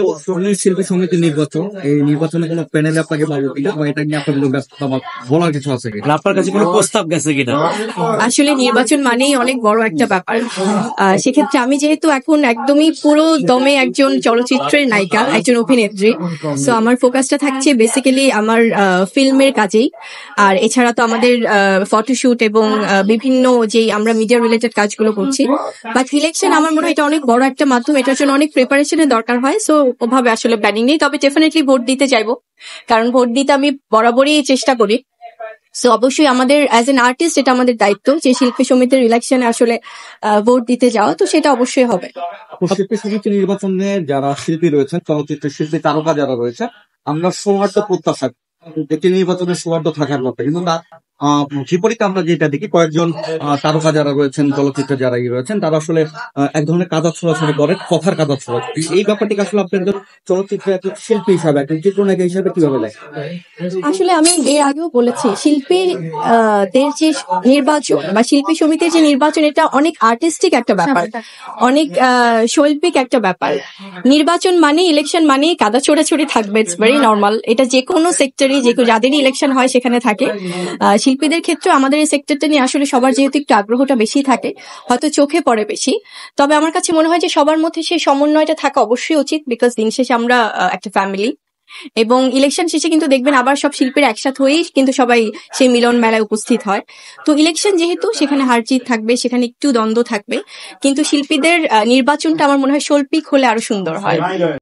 আসলে নির্বাচন মানেই অনেক বড় একটা ব্যাপার সেক্ষেত্রে আমি যেহেতু এখন একদমই পুরো দমে একজন চলচ্চিত্রের নায়িকা একজন অভিনেত্রী সো আমার ফোকাসটা থাকছে বেসিক্যালি আমার ফিল্মের কাজেই আর এছাড়া তো আমাদের ফটোশুট এবং বিভিন্ন যে আমরা মিডিয়া রিলেটেড কাজগুলো করছি বাট ইলেকশন আমার মনে হয় এটা অনেক বড় একটা মাধ্যম এটার জন্য অনেক প্রিপারেশনের দরকার হয় সো ওভাবে আসলে ব্যানিং নেই তবে ডেফিনেটলি ভোট দিতে চাইবো কারণ ভোট দিতে আমি বরাবরই চেষ্টা করি সো অবশ্যই আমাদের অ্যাজ এন আর্টিস্ট এটা আমাদের দায়িত্ব যে শিল্পী সমিতির ইলেকশনে আসলে ভোট দিতে যাওয়া তো সেটা অবশ্যই হবে শিল্পী সমিতি নির্বাচনে যারা শিল্পী রয়েছেন চলচ্চিত্র শিল্পী তারকা যারা রয়েছে আমরা সৌহার্দ্য প্রত্যাশা যে নির্বাচনে সৌহার্দ্য থাকার কথা কিন্তু বিপরীতে আমরা যেটা দেখি কয়েকজন তারকা যারা রয়েছেন চলচ্চিত্র যারা রয়েছেন তারা আসলে এক ধরনের কাদা ছড়াছড়ি করে কথার কাদা ছড়াছড়ি এই ব্যাপারটিকে আসলে আপনি একজন চলচ্চিত্র একজন শিল্পী হিসাবে একজন চিত্রনায়িকা হিসাবে কিভাবে দেখেন আসলে আমি এর আগেও বলেছি শিল্পীর দের যে নির্বাচন বা শিল্পী সমিতির যে নির্বাচন এটা অনেক আর্টিস্টিক একটা ব্যাপার অনেক শৈল্পিক একটা ব্যাপার নির্বাচন মানে ইলেকশন মানে কাদা ছোড়াছড়ি থাকবে ইটস ভেরি নর্মাল এটা যে কোনো সেক্টরে যে যাদেরই ইলেকশন হয় সেখানে থাকে শিল্পীদের ক্ষেত্রে আমাদের এই সেক্টরটা নিয়ে আসলে সবার যেহেতু একটু আগ্রহটা বেশি থাকে হয়তো চোখে পড়ে বেশি তবে আমার কাছে মনে হয় যে সবার মধ্যে সেই সমন্বয়টা থাকা অবশ্যই উচিত বিকজ দিন শেষে আমরা একটা ফ্যামিলি এবং ইলেকশন শেষে কিন্তু দেখবেন আবার সব শিল্পীর একসাথ হয়েই কিন্তু সবাই সেই মিলন মেলায় উপস্থিত হয় তো ইলেকশন যেহেতু সেখানে হারজিত থাকবে সেখানে একটু দ্বন্দ্ব থাকবে কিন্তু শিল্পীদের নির্বাচনটা আমার মনে হয় শৈল্পিক হলে আরো সুন্দর হয়